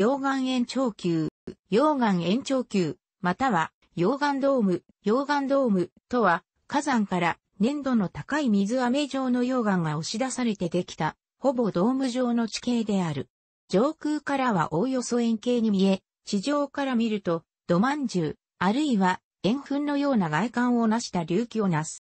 溶岩延長球、溶岩延長球、または溶岩ドーム、溶岩ドームとは火山から粘土の高い水飴状の溶岩が押し出されてできた、ほぼドーム状の地形である。上空からはおおよそ円形に見え、地上から見ると、土饅頭、あるいは円墳のような外観を成した隆起をなす。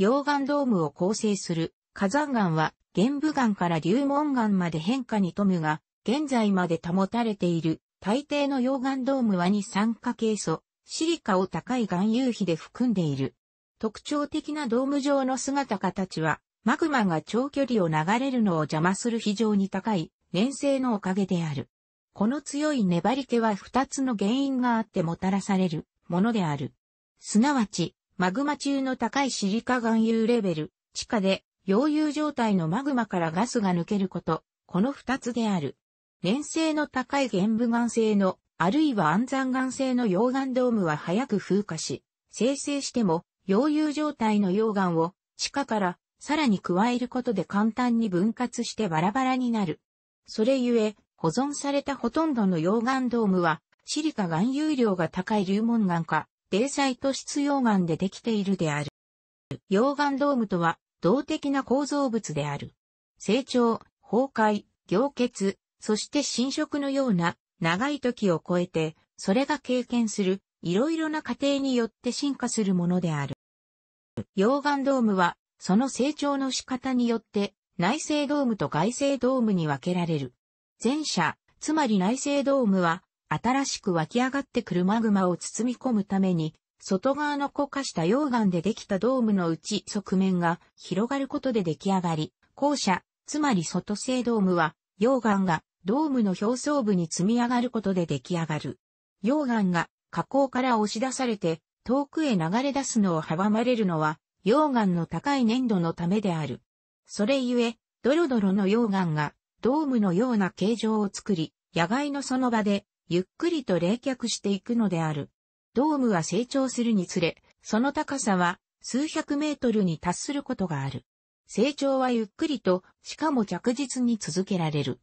溶岩ドームを構成する火山岩は玄武岩から流門岩まで変化に富むが、現在まで保たれている大抵の溶岩ドームは二酸化ケイ素、シリカを高い含有比で含んでいる。特徴的なドーム状の姿形は、マグマが長距離を流れるのを邪魔する非常に高い粘性のおかげである。この強い粘り気は二つの原因があってもたらされるものである。すなわち、マグマ中の高いシリカ含有レベル、地下で溶融状態のマグマからガスが抜けること、この二つである。粘性の高い玄武岩性の、あるいは安山岩性の溶岩ドームは早く風化し、生成しても、溶融状態の溶岩を地下からさらに加えることで簡単に分割してバラバラになる。それゆえ、保存されたほとんどの溶岩ドームは、シリカ含有量が高い流紋岩か、泥イト質溶岩でできているである。溶岩ドームとは、動的な構造物である。成長、崩壊、凝結、そして侵食のような長い時を超えて、それが経験するいろいろな過程によって進化するものである。溶岩ドームは、その成長の仕方によって内製ドームと外製ドームに分けられる。前者、つまり内製ドームは、新しく湧き上がってくるマグマを包み込むために、外側の固化した溶岩でできたドームの内側面が広がることで出来上がり、後者、つまり外製ドームは、溶岩がドームの表層部に積み上がることで出来上がる。溶岩が火口から押し出されて遠くへ流れ出すのを阻まれるのは溶岩の高い粘土のためである。それゆえ、ドロドロの溶岩がドームのような形状を作り、野外のその場でゆっくりと冷却していくのである。ドームは成長するにつれ、その高さは数百メートルに達することがある。成長はゆっくりと、しかも着実に続けられる。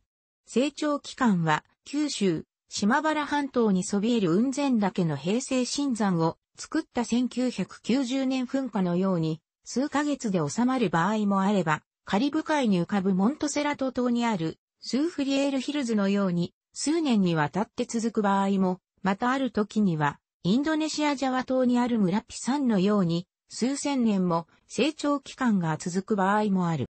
成長期間は九州、島原半島にそびえる雲仙岳の平成新山を作った1990年噴火のように数ヶ月で収まる場合もあれば、カリブ海に浮かぶモントセラト島にあるスーフリエールヒルズのように数年にわたって続く場合も、またある時にはインドネシアジャワ島にある村ピサンのように数千年も成長期間が続く場合もある。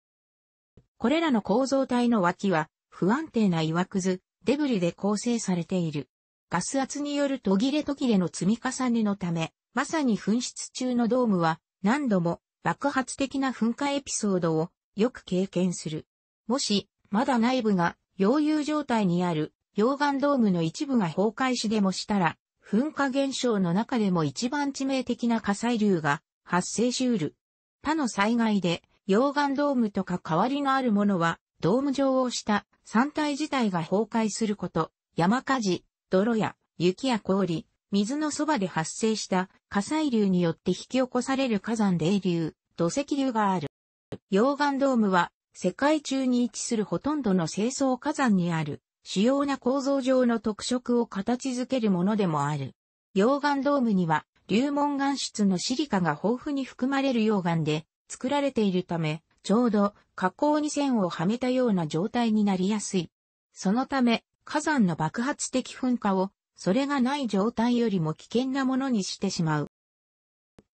これらの構造体の脇は不安定な岩くず、デブリで構成されている。ガス圧による途切れ途切れの積み重ねのため、まさに噴出中のドームは何度も爆発的な噴火エピソードをよく経験する。もし、まだ内部が溶融状態にある溶岩ドームの一部が崩壊しでもしたら、噴火現象の中でも一番致命的な火砕流が発生しうる。他の災害で溶岩ドームとか代わりのあるものはドーム状をした山体自体が崩壊すること、山火事、泥や雪や氷、水のそばで発生した火砕流によって引き起こされる火山泥流、土石流がある。溶岩ドームは世界中に位置するほとんどの清掃火山にある主要な構造上の特色を形づけるものでもある。溶岩ドームには流紋岩質のシリカが豊富に含まれる溶岩で作られているため、ちょうど火口に線をはめたような状態になりやすい。そのため、火山の爆発的噴火を、それがない状態よりも危険なものにしてしまう。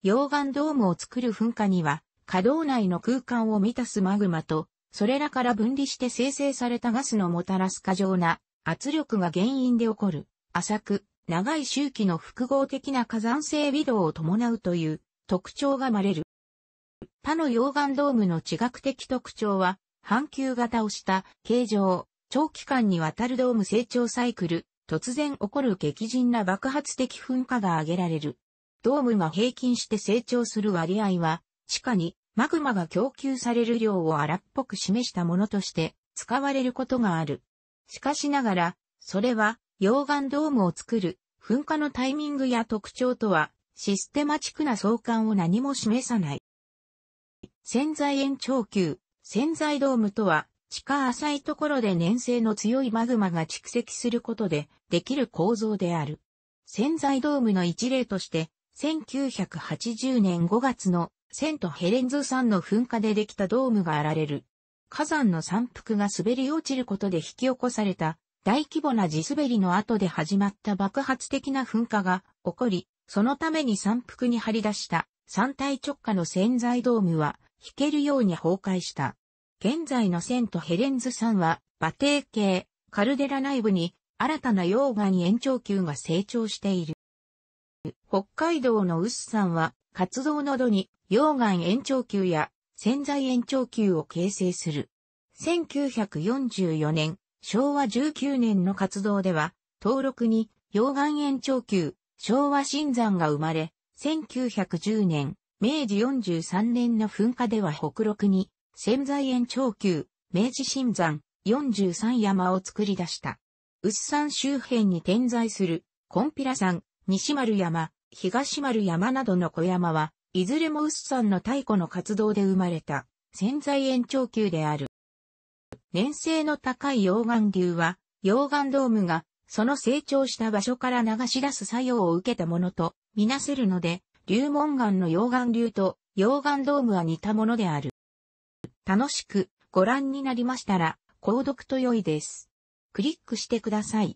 溶岩ドームを作る噴火には、可動内の空間を満たすマグマと、それらから分離して生成されたガスのもたらす過剰な圧力が原因で起こる、浅く、長い周期の複合的な火山性微動を伴うという特徴がまれる。他の溶岩ドームの地学的特徴は、半球型をした形状、長期間にわたるドーム成長サイクル、突然起こる激甚な爆発的噴火が挙げられる。ドームが平均して成長する割合は、地下にマグマが供給される量を荒っぽく示したものとして使われることがある。しかしながら、それは溶岩ドームを作る噴火のタイミングや特徴とはシステマチックな相関を何も示さない。潜在延長球、潜在ドームとは、地下浅いところで粘性の強いマグマが蓄積することでできる構造である。潜在ドームの一例として、1980年5月のセントヘレンズ山の噴火でできたドームがあられる。火山の山腹が滑り落ちることで引き起こされた大規模な地滑りの後で始まった爆発的な噴火が起こり、そのために山腹に張り出した山体直下の潜在ドームは弾けるように崩壊した。現在のセントヘレンズ山は、馬蹄形、カルデラ内部に、新たな溶岩延長球が成長している。北海道のウス山は、活動の土に溶岩延長球や潜在延長球を形成する。1944年、昭和19年の活動では、登録に溶岩延長球、昭和新山が生まれ、1910年、明治43年の噴火では北陸に、潜在延長級、明治新山、43山を作り出した。牛山周辺に点在する、コンピラ山、西丸山、東丸山などの小山は、いずれも牛山の太古の活動で生まれた、潜在延長級である。粘性の高い溶岩流は、溶岩ドームが、その成長した場所から流し出す作用を受けたものと、みなせるので、流門岩の溶岩流と溶岩ドームは似たものである。楽しくご覧になりましたら、購読と良いです。クリックしてください。